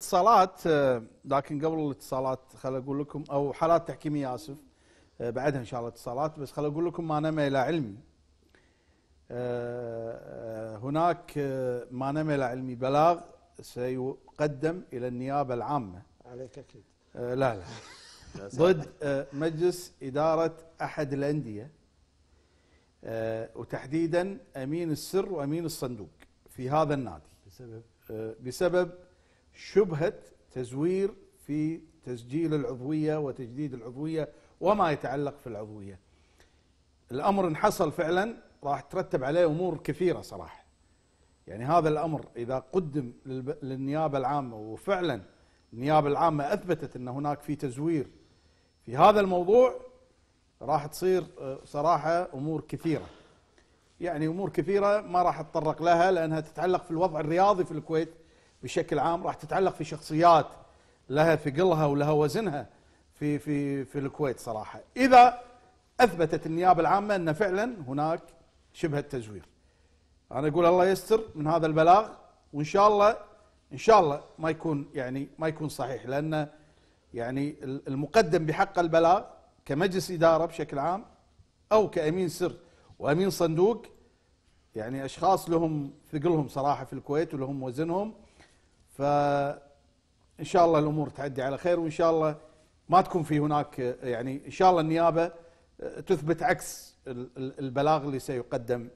اتصالات آه، لكن قبل الاتصالات خل اقول لكم او حالات تحكيميه اسف آه، بعدها ان شاء الله اتصالات بس خل اقول لكم ما نما الى علمي آه، هناك ما نما الى علمي بلاغ سيقدم الى النيابه العامه عليك اكيد لا لا ضد مجلس اداره احد الانديه وتحديدا امين السر وامين الصندوق في هذا النادي بسبب بسبب شبهة تزوير في تسجيل العضوية وتجديد العضوية وما يتعلق في العضوية الأمر إن حصل فعلا راح ترتب عليه أمور كثيرة صراحة يعني هذا الأمر إذا قدم للنيابة العامة وفعلا النيابة العامة أثبتت أن هناك في تزوير في هذا الموضوع راح تصير آه، صراحة أمور كثيرة يعني أمور كثيرة ما راح أتطرق لها لأنها تتعلق في الوضع الرياضي في الكويت بشكل عام راح تتعلق في شخصيات لها ثقلها ولها وزنها في في في الكويت صراحه اذا اثبتت النيابه العامه ان فعلا هناك شبه التزوير انا اقول الله يستر من هذا البلاغ وان شاء الله ان شاء الله ما يكون يعني ما يكون صحيح لان يعني المقدم بحق البلاغ كمجلس اداره بشكل عام او كامين سر وامين صندوق يعني اشخاص لهم ثقلهم صراحه في الكويت ولهم وزنهم فان شاء الله الامور تعدي على خير وان شاء الله ما تكون في هناك يعني ان شاء الله النيابه آه، تثبت عكس البلاغ اللي سيقدم